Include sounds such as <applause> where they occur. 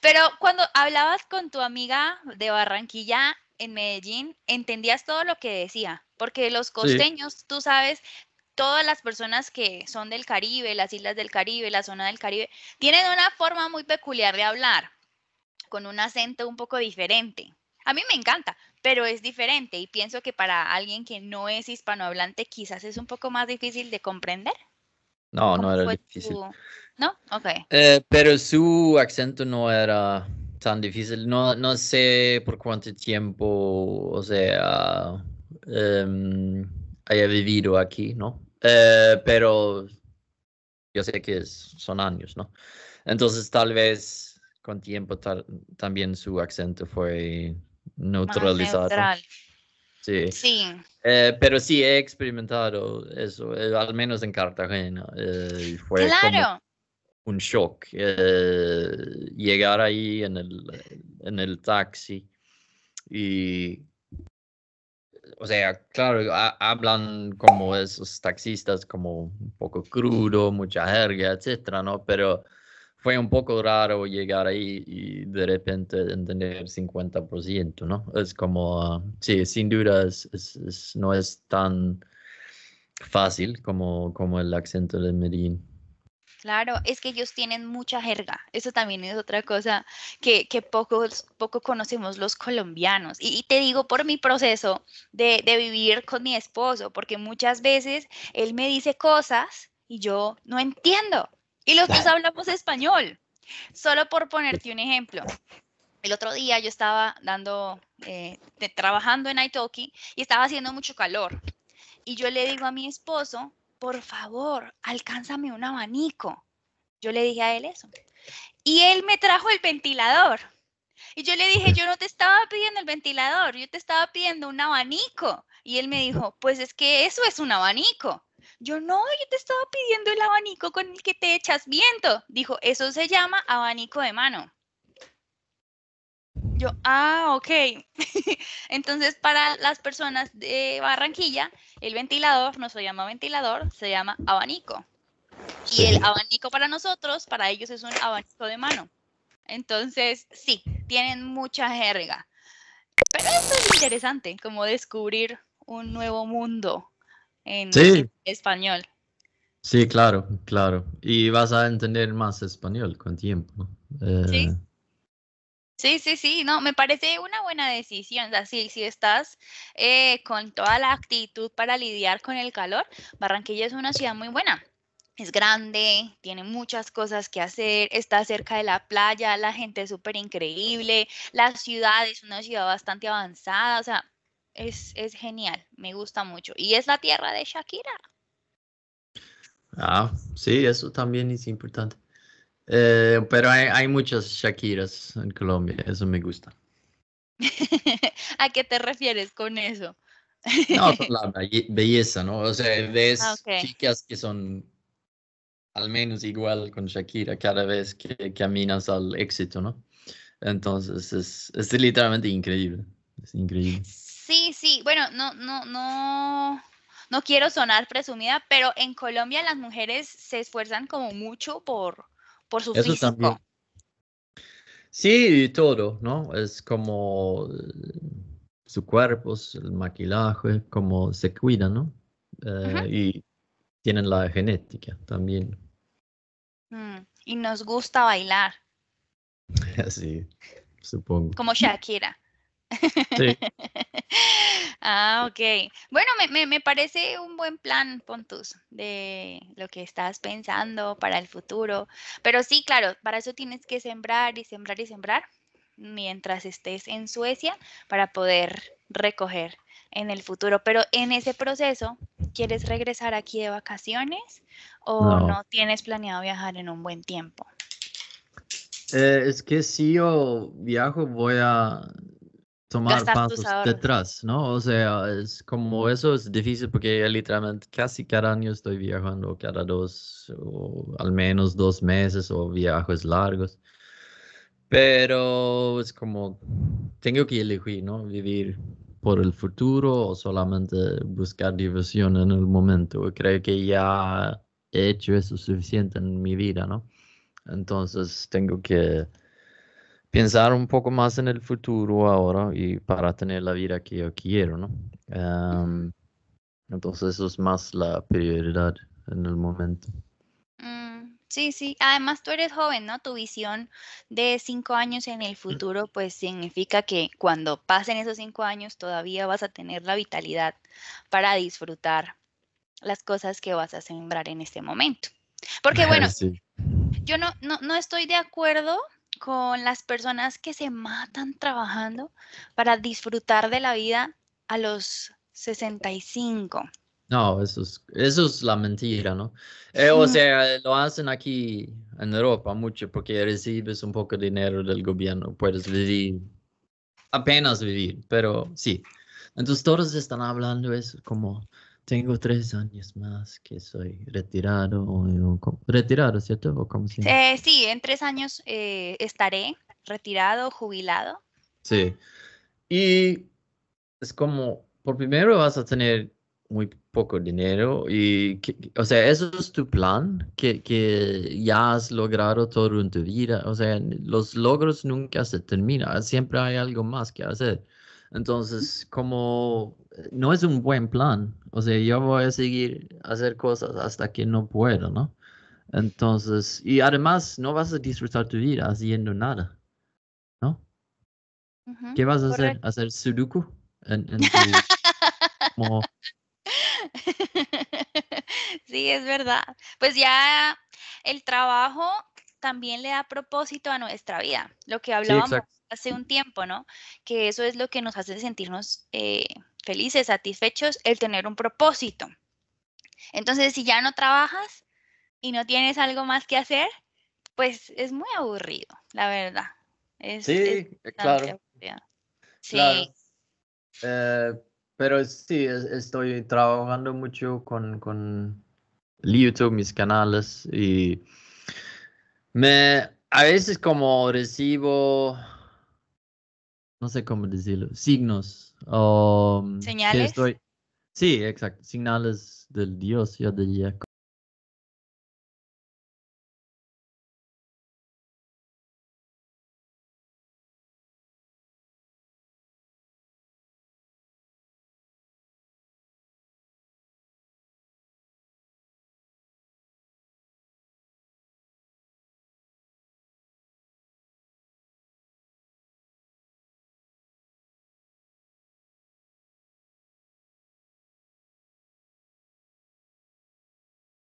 Pero cuando hablabas con tu amiga de Barranquilla en Medellín, entendías todo lo que decía, porque los costeños, tú sabes, todas las personas que son del Caribe, las islas del Caribe, la zona del Caribe, tienen una forma muy peculiar de hablar, con un acento un poco diferente. A mí me encanta, pero es diferente y pienso que para alguien que no es hispanohablante quizás es un poco más difícil de comprender. No, no era difícil. ¿No? Ok. Eh, pero su acento no era tan difícil. No, no sé por cuánto tiempo, o sea, em, haya vivido aquí, ¿no? Eh, pero yo sé que son años, ¿no? Entonces tal vez con tiempo también su acento fue neutralizado. Sí. Eh, pero sí he experimentado eso, eh, al menos en Cartagena. Eh, fue un shock llegar ahí en el, taxi y o sea, claro, hablan como esos taxistas, como un poco crudo, mucha jerga, etcétera, ¿no? Pero fue un poco raro llegar ahí y de repente entender 50%, ¿no? Es como, sí, sin duda no es tan fácil como, como el acento de Medellín. Claro, es que ellos tienen mucha jerga. Eso también es otra cosa que, que pocos, poco conocemos los colombianos. Y, y, te digo por mi proceso de, de vivir con mi esposo, porque muchas veces él me dice cosas y yo no entiendo. Y los dos <laughs> hablamos español. Solo por ponerte un ejemplo. El otro día yo estaba eh, trabajando en Italki y estaba haciendo mucho calor. Y yo le digo a mi esposo, por favor, alcánzame un abanico. Yo le dije a él eso. Y él me trajo el ventilador. Y yo le dije, yo no te estaba pidiendo el ventilador, yo te estaba pidiendo un abanico. Y él me dijo, pues es que eso es un abanico. Yo no, yo te estaba pidiendo el abanico con el que te echas viento. Dijo, eso se llama abanico de mano. Yo, ah, ok. <laughs> Entonces, para las personas de Barranquilla, el ventilador no se llama ventilador, se llama abanico. Y el abanico para nosotros, para ellos es un abanico de mano. Entonces, sí, tienen mucha jerga. Pero esto es interesante, como descubrir un nuevo mundo en español. Sí, claro, claro. Y vas a entender más español con tiempo. Sí. Eh. Sí, sí, sí, no, me parece una buena decisión. Así, si estás eh, con toda la actitud para lidiar con el calor, Barranquilla es una ciudad muy buena. Es grande, tiene muchas cosas que hacer, está cerca de la playa, la gente es súper increíble, la ciudad es una ciudad bastante avanzada, o sea, es, genial, me gusta mucho. Y es la tierra de Shakira. Ah, sí, eso también es importante. Eh, pero hay, muchas Shakiras en Colombia, eso me gusta. <laughs> ¿A qué te refieres con eso? no, la belleza, ¿no? O sea, ves ah, chicas que son al menos igual con Shakira cada vez que caminas al éxito, ¿no? Entonces es, es literalmente increíble, es increíble. Sí, sí, bueno, no, no, no, no quiero sonar presumida, pero en Colombia las mujeres se esfuerzan como mucho por, por su Eso También. Sí, todo, ¿no? Es como eh, su cuerpo, el maquillaje, como se cuidan, ¿no? Eh, y tienen la genética también. Mm, y nos gusta bailar. Así, <laughs> supongo. Como Shakira. <laughs> ah, ok. Bueno, me, parece un buen plan, Pontus, de lo que estás pensando para el futuro. Pero sí, claro, para eso tienes que sembrar y sembrar y sembrar mientras estés en Suecia para poder recoger en el futuro. Pero en ese proceso, ¿quieres regresar aquí de vacaciones o no, tienes planeado viajar en un buen tiempo? Eh, es que si yo viajo voy a tomar pasos detrás, ¿no? O sea, es como eso es difícil porque literalmente casi cada año estoy viajando, cada dos o al menos dos meses o viajes largos. Pero es como, tengo que elegir, ¿no? Vivir por el futuro o solamente buscar diversión en el momento. Creo que ya he hecho eso suficiente en mi vida, ¿no? Entonces tengo que pensar un poco más en el futuro ahora y para tener la vida que yo quiero, ¿no? Em, entonces eso es más la prioridad en el momento. Mm, sí, sí. Además tú eres joven, ¿no? Tu visión de cinco años en el mm. futuro, pues significa que cuando pasen esos cinco años todavía vas a tener la vitalidad para disfrutar las cosas que vas a sembrar en este momento. Porque <laughs> bueno, yo no, no estoy de acuerdo con las personas que se matan trabajando para disfrutar de la vida a los 65. No, eso es, eso es la mentira, ¿no? Eh, o sea, lo hacen aquí en Europa mucho porque recibes un poco de dinero del gobierno, puedes vivir, apenas vivir, pero sí. Entonces todos están hablando eso como, tengo tres años más que soy retirado. retirado, ¿cierto? Eh, sí, en tres años eh, estaré retirado, jubilado. Sí. Y es como, por primero vas a tener muy poco dinero y, o sea, eso es tu plan, que, que, ya has logrado todo en tu vida. O sea, los logros nunca se terminan, siempre hay algo más que hacer. Entonces, como no es un buen plan. O sea, yo voy a seguir hacer cosas hasta que no puedo, ¿no? Entonces, y además no vas a disfrutar tu vida haciendo nada, ¿no? ¿Qué vas a hacer? ¿Hacer sudoku? <laughs> Sí, es verdad. Pues ya el trabajo también le da propósito a nuestra vida, lo que hablábamos hace un tiempo, ¿no? Que eso es lo que nos hace sentirnos eh, felices, satisfechos, el tener un propósito. Entonces, si ya no trabajas y no tienes algo más que hacer, pues es muy aburrido, la verdad. sí, eh, claro. Sí. Eh, pero sí, estoy trabajando mucho con, con YouTube, mis canales y me a veces como recibo no sé cómo decirlo, signos o... Um, señales. sí, exacto, señales del Dios, yo diría,